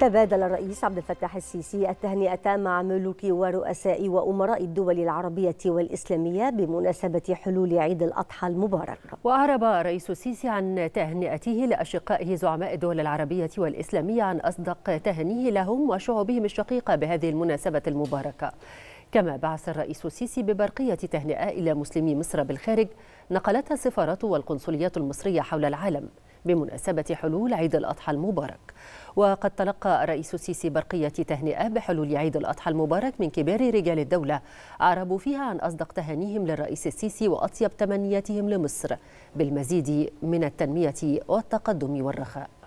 تبادل الرئيس عبد الفتاح السيسي التهنئة مع ملوك ورؤساء وأمراء الدول العربية والإسلامية بمناسبة حلول عيد الأضحى المبارك وأعرب الرئيس السيسي عن تهنئته لأشقائه زعماء الدول العربية والإسلامية عن أصدق تهنيه لهم وشعوبهم الشقيقة بهذه المناسبة المباركة كما بعث الرئيس السيسي ببرقية تهنئة إلى مسلمي مصر بالخارج نقلتها السفارات والقنصليات المصرية حول العالم بمناسبة حلول عيد الأضحى المبارك وقد تلقى الرئيس السيسي برقية تهنئة بحلول عيد الأضحى المبارك من كبار رجال الدولة أعربوا فيها عن أصدق تهانيهم للرئيس السيسي وأطيب تمنياتهم لمصر بالمزيد من التنمية والتقدم والرخاء